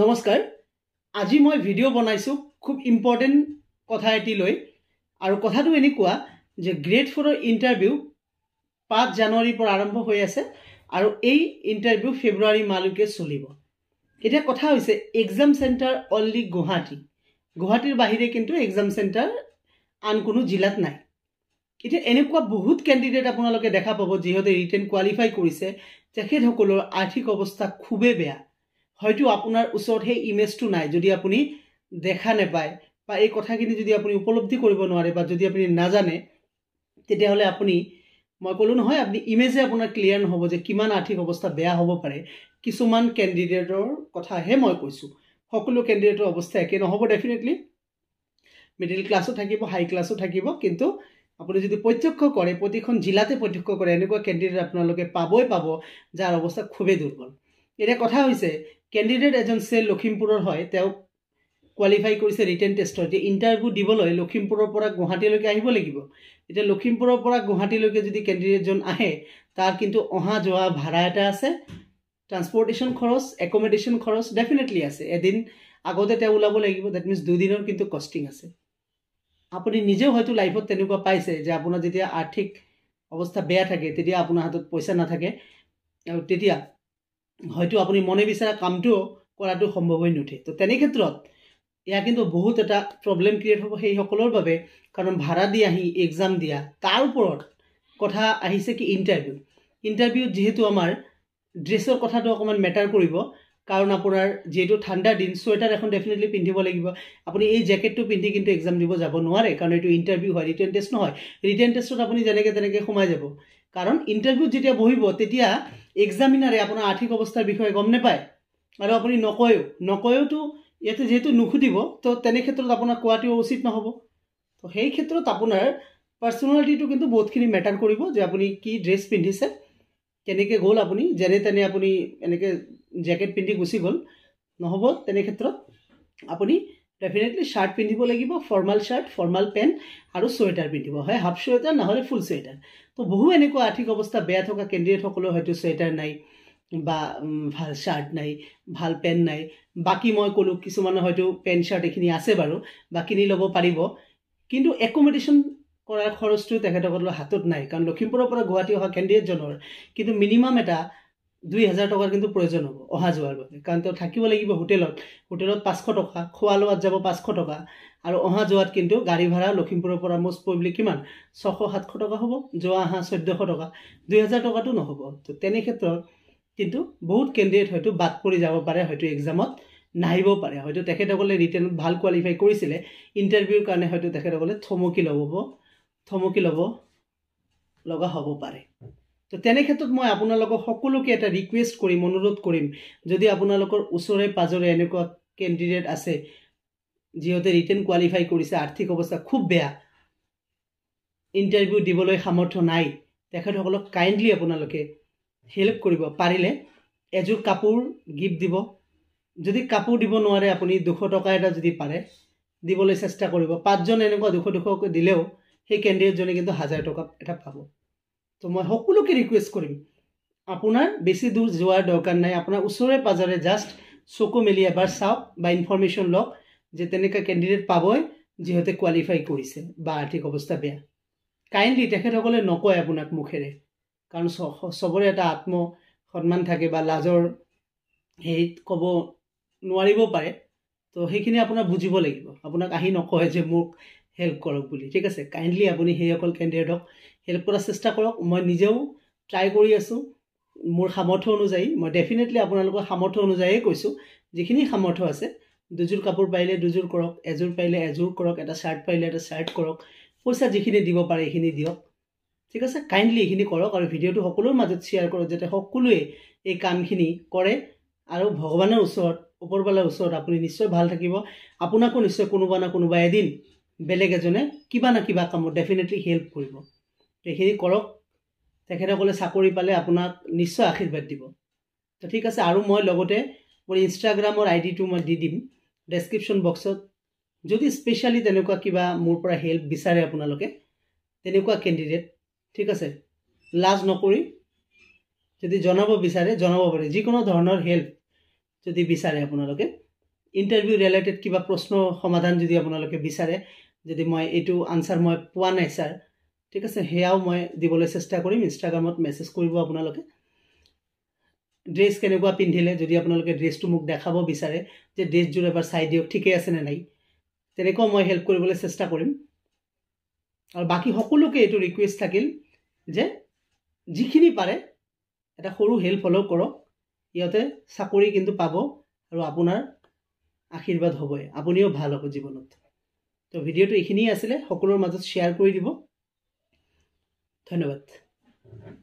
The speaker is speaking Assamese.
নমস্কাৰ আজি মই ভিডিঅ' বনাইছোঁ খুব ইম্পৰ্টেণ্ট কথা এটিলৈ আৰু কথাটো এনেকুৱা যে গ্ৰেড ফ'ৰৰ ইণ্টাৰভিউ পাঁচ জানুৱাৰীৰ পৰা আৰম্ভ হৈ আছে আৰু এই ইণ্টাৰভিউ ফেব্ৰুৱাৰী মালৈকে চলিব এতিয়া কথা হৈছে এক্সাম চেণ্টাৰ অনলি গুৱাহাটী গুৱাহাটীৰ বাহিৰে কিন্তু এক্সাম চেণ্টাৰ আন কোনো জিলাত নাই এতিয়া এনেকুৱা বহুত কেণ্ডিডেট আপোনালোকে দেখা পাব যিহেতু ৰিটাৰ্ণ কোৱালিফাই কৰিছে তেখেতসকলৰ আৰ্থিক অৱস্থা খুবেই বেয়া হয়তো আপোনাৰ ওচৰত সেই ইমেজটো নাই যদি আপুনি দেখা নাপায় বা এই কথাখিনি যদি আপুনি উপলব্ধি কৰিব নোৱাৰে বা যদি আপুনি নাজানে তেতিয়াহ'লে আপুনি মই ক'লোঁ নহয় আপুনি ইমেজে আপোনাৰ ক্লিয়াৰ নহ'ব যে কিমান আৰ্থিক অৱস্থা বেয়া হ'ব পাৰে কিছুমান কেণ্ডিডেটৰ কথাহে মই কৈছোঁ সকলো কেণ্ডিডেটৰ অৱস্থা একে নহ'ব ডেফিনেটলি মিডিল ক্লাছো থাকিব হাই ক্লাছো থাকিব কিন্তু আপুনি যদি প্ৰত্যক্ষ কৰে প্ৰতিখন জিলাতে প্ৰত্যক্ষ কৰে এনেকুৱা কেণ্ডিডেট আপোনালোকে পাবই পাব যাৰ অৱস্থা খুবেই দুৰ্বল এতিয়া কথা হৈছে কেণ্ডিডেট এজন চে লখিমপুৰৰ হয় তেওঁক কোৱালিফাই কৰিছে ৰিটাৰ্ণ টেষ্টৰ এতিয়া ইণ্টাৰভিউ দিবলৈ লখিমপুৰৰ পৰা গুৱাহাটীলৈকে আহিব লাগিব এতিয়া লখিমপুৰৰ পৰা গুৱাহাটীলৈকে যদি কেণ্ডিডেটজন আহে তাৰ কিন্তু অহা যোৱা ভাড়া এটা আছে ট্ৰান্সপৰ্টেশ্যন খৰচ একমডেশ্যন খৰচ ডেফিনেটলি আছে এদিন আগতে তেওঁ ওলাব লাগিব ডেট মিনছ দুদিনৰ কিন্তু কষ্টিং আছে আপুনি নিজেও হয়তো লাইফত তেনেকুৱা পাইছে যে আপোনাৰ যেতিয়া আৰ্থিক অৱস্থা বেয়া থাকে তেতিয়া আপোনাৰ হাতত পইচা নাথাকে আৰু তেতিয়া হয়তো আপুনি মনে বিচৰা কামটো কৰাটো সম্ভৱ হৈ নুঠে তো তেনে ক্ষেত্ৰত ইয়াৰ কিন্তু বহুত এটা প্ৰব্লেম ক্ৰিয়েট হ'ব সেইসকলৰ বাবে কাৰণ ভাড়া দি আহি এক্সাম দিয়া তাৰ ওপৰত কথা আহিছে কি ইণ্টাৰভিউ ইণ্টাৰভিউত যিহেতু আমাৰ ড্ৰেছৰ কথাটো অকণমান মেটাৰ কৰিব কাৰণ আপোনাৰ যিহেতু ঠাণ্ডাৰ দিন চুৱেটাৰ এখন ডেফিনেটলি পিন্ধিব লাগিব আপুনি এই জেকেটটো পিন্ধি কিন্তু এক্সাম দিব যাব নোৱাৰে কাৰণ এইটো ইণ্টাৰভিউ হয় ৰিটাৰ্ণ টেষ্ট নহয় ৰিটাৰ্ণ টেষ্টত আপুনি যেনেকৈ তেনেকৈ সোমাই যাব কাৰণ ইণ্টাৰভিউত যেতিয়া বহিব তেতিয়া এক্সামিনাৰে আপোনাৰ আৰ্থিক অৱস্থাৰ বিষয়ে গম নাপায় আৰু আপুনি নকয়ো নকয়ও ইয়াতে যিহেতু নুসুধিব তো তেনে ক্ষেত্ৰত আপোনাক কোয়াটিও উচিত নহব তো সেই ক্ষেত্ৰত আপোনাৰ পাৰ্চনেলিটিটো কিন্তু বহুতখিনি মেটাৰ কৰিব যে আপুনি কি ড্ৰেছ পিন্ধিছে কেনেকৈ গ'ল আপুনি যেনে তেনে আপুনি এনেকৈ জেকেট পিন্ধি গুচি গল নহব তেনে ক্ষেত্রে আপনি ডেফিনেটলি শ্বাৰ্ট পিন্ধিব লাগিব ফৰ্মেল শ্বাৰ্ট ফৰ্মেল পেণ্ট আৰু চুৱেটাৰ পিন্ধিব হয় হাফ চুৱেটাৰ নহ'লে ফুল চুৱেটাৰ তো বহু এনেকুৱা আৰ্থিক অৱস্থা বেয়া থকা কেন্দ্ৰীয়সকলৰ হয়তো চুৱেটাৰ নাই বা ভাল শ্বাৰ্ট নাই ভাল পেণ্ট নাই বাকী মই ক'লোঁ কিছুমানৰ হয়তো পেণ্ট শ্বাৰ্ট এইখিনি আছে বাৰু বা কিনি ল'ব পাৰিব কিন্তু একমডেশ্যন কৰাৰ খৰচটো তেখেতসকলৰ হাতত নাই কাৰণ লখিমপুৰৰ পৰা গুৱাহাটী অহা কেন্দ্ৰীয়জনৰ কিন্তু মিনিমাম এটা দুই হাজাৰ টকাৰ কিন্তু প্ৰয়োজন হ'ব অহা যোৱাৰ বাবে কাৰণ তেওঁ থাকিব লাগিব হোটেলত হোটেলত পাঁচশ টকা খোৱা লোৱাত যাব পাঁচশ টকা আৰু অহা যোৱাত কিন্তু গাড়ী ভাড়া লখিমপুৰৰ পৰা মষ্ট পৰিবলৈ কিমান ছশ সাতশ টকা হ'ব যোৱা অহা চৈধ্যশ টকা দুই হাজাৰ টকাটো নহ'ব তো তেনে ক্ষেত্ৰত কিন্তু বহুত কেণ্ডিডেট হয়তো বাদ পৰি যাব পাৰে হয়তো এক্সামত নাহিবও পাৰে হয়তো তেখেতসকলে ৰিটাৰ্ণত ভাল কোৱালিফাই কৰিছিলে ইণ্টাৰভিউৰ কাৰণে হয়তো তেখেতসকলে থমকি ল'ব থমকি ল'ব লগা হ'ব পাৰে তো তেনে ক্ষেত্ৰত মই আপোনালোকক সকলোকে এটা ৰিকুৱেষ্ট কৰিম অনুৰোধ কৰিম যদি আপোনালোকৰ ওচৰে পাঁজৰে এনেকুৱা কেণ্ডিডেট আছে যিহঁতে ৰিটাৰ্ণ কোৱালিফাই কৰিছে আৰ্থিক অৱস্থা খুব বেয়া ইণ্টাৰভিউ দিবলৈ সামৰ্থ্য নাই তেখেতসকলক কাইণ্ডলি আপোনালোকে হেল্প কৰিব পাৰিলে এযোৰ কাপোৰ গিফ্ট দিব যদি কাপোৰ দিব নোৱাৰে আপুনি দুশ টকা এটা যদি পাৰে দিবলৈ চেষ্টা কৰিব পাঁচজন এনেকুৱা দুশ দুশকৈ দিলেও সেই কেণ্ডিডেটজনে কিন্তু হাজাৰ টকা এটা পাব তো মই সকলোকে ৰিকুৱেষ্ট কৰিম আপোনাৰ বেছি দূৰ যোৱাৰ দৰকাৰ নাই আপোনাৰ ওচৰে পাঁজৰে জাষ্ট চকু মেলি এবাৰ চাওক বা ইনফৰ্মেশ্যন লওক যে তেনেকুৱা কেণ্ডিডেট পাবই যিহেতু কোৱালিফাই কৰিছে বা আৰ্থিক অৱস্থা বেয়া কাইণ্ডলি তেখেতসকলে নকয় আপোনাক মুখেৰে কাৰণ চবৰে এটা আত্ম সন্মান থাকে বা লাজৰ হেৰি ক'ব নোৱাৰিবও পাৰে তো সেইখিনি আপোনাৰ বুজিব লাগিব আপোনাক আহি নকয় যে মোক হেল্প কৰক বুলি ঠিক আছে কাইণ্ডলি আপুনি সেইসকল কেণ্ডিডেটক হেল্প কৰাৰ চেষ্টা কৰক মই নিজেও ট্ৰাই কৰি আছোঁ মোৰ সামৰ্থ্য অনুযায়ী মই ডেফিনেটলি আপোনালোকৰ সামৰ্থ্য অনুযায়ীয়ে কৈছোঁ যিখিনি সামৰ্থ্য আছে দুযোৰ কাপোৰ পাৰিলে দুযোৰ কৰক এযোৰ পাৰিলে এযোৰ কৰক এটা চাৰ্ট পাৰিলে এটা চাৰ্ট কৰক পইচা যিখিনি দিব পাৰে এইখিনি দিয়ক ঠিক আছে কাইণ্ডলি এইখিনি কৰক আৰু ভিডিঅ'টো সকলোৰে মাজত শ্বেয়াৰ কৰক যাতে সকলোৱে এই কামখিনি কৰে আৰু ভগৱানৰ ওচৰত ওপৰৱালাৰ ওচৰত আপুনি নিশ্চয় ভাল থাকিব আপোনাকো নিশ্চয় কোনোবা না কোনোবা এদিন বেলেগ এজনে কিবা না কিবা কামত ডেফিনেটলি হেল্প কৰিব সেইখিনি কৰক তেখেতসকলে চাকৰি পালে আপোনাক নিশ্চয় আশীৰ্বাদ দিব তো ঠিক আছে আৰু মই লগতে মোৰ ইনষ্টাগ্ৰামৰ আই ডিটো মই দি দিম ডেছক্ৰিপশ্যন বক্সত যদি স্পেচিয়েলি তেনেকুৱা কিবা মোৰ পৰা হেল্প বিচাৰে আপোনালোকে তেনেকুৱা কেণ্ডিডেট ঠিক আছে লাজ নকৰি যদি জনাব বিচাৰে জনাব পাৰে যিকোনো ধৰণৰ হেল্প যদি বিচাৰে আপোনালোকে ইণ্টাৰভিউ ৰিলেটেড কিবা প্ৰশ্ন সমাধান যদি আপোনালোকে বিচাৰে যদি মই এইটো আনচাৰ মই পোৱা নাই ছাৰ ঠিক আছে সেয়াও মই দিবলৈ চেষ্টা কৰিম ইনষ্টাগ্ৰামত মেছেজ কৰিব আপোনালোকে ড্ৰেছ কেনেকুৱা পিন্ধিলে যদি আপোনালোকে ড্ৰেছটো মোক দেখাব বিচাৰে যে ড্ৰেছযোৰ এবাৰ চাই দিয়ক ঠিকেই আছেনে নাই তেনেকুৱাও মই হেল্প কৰিবলৈ চেষ্টা কৰিম আৰু বাকী সকলোকে এইটো ৰিকুৱেষ্ট থাকিল যে যিখিনি পাৰে এটা সৰু হেল্প হ'লেও কৰক ইহঁতে চাকৰি কিন্তু পাব আৰু আপোনাৰ আশীৰ্বাদ হ'বই আপুনিও ভাল হ'ব জীৱনত তো ভিডিঅ'টো এইখিনিয়ে আছিলে সকলোৰে মাজত শ্বেয়াৰ কৰি দিব ধন্যবাদ